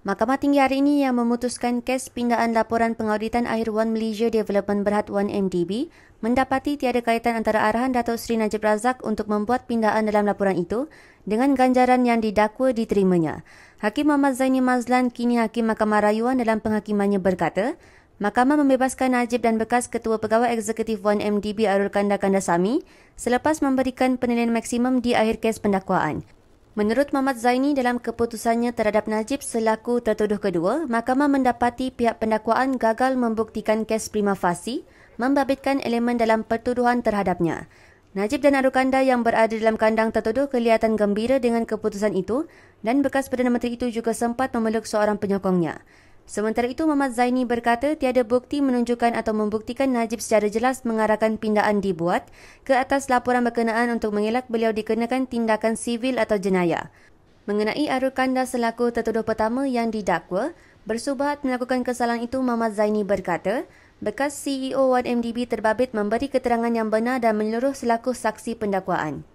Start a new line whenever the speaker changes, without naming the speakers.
Mahkamah Tinggi hari ini yang memutuskan kes pindaan laporan pengauditan akhir One Malaysia Development Berhad 1MDB mendapati tiada kaitan antara arahan datuk Sri Najib Razak untuk membuat pindaan dalam laporan itu dengan ganjaran yang didakwa diterimanya. Hakim Muhammad Zaini Mazlan kini Hakim Mahkamah Rayuan dalam penghakimannya berkata, Mahkamah membebaskan Najib dan bekas Ketua Pegawai Eksekutif 1MDB Arul Kanda Kandasami selepas memberikan penilaian maksimum di akhir kes pendakwaan. Menurut Mamat Zaini dalam keputusannya terhadap Najib selaku tertuduh kedua, mahkamah mendapati pihak pendakwaan gagal membuktikan kes prima facie membabitkan elemen dalam pertuduhan terhadapnya. Najib dan Arukanda yang berada dalam kandang tertuduh kelihatan gembira dengan keputusan itu dan bekas Perdana Menteri itu juga sempat memeluk seorang penyokongnya. Sementara itu, Mamat Zaini berkata tiada bukti menunjukkan atau membuktikan Najib secara jelas mengarahkan pindaan dibuat ke atas laporan berkenaan untuk mengelak beliau dikenakan tindakan sivil atau jenayah. Mengenai Arul Kanda selaku tertuduh pertama yang didakwa, bersubahat melakukan kesalahan itu Mamat Zaini berkata, bekas CEO 1MDB terbabit memberi keterangan yang benar dan menyeluruh selaku saksi pendakwaan.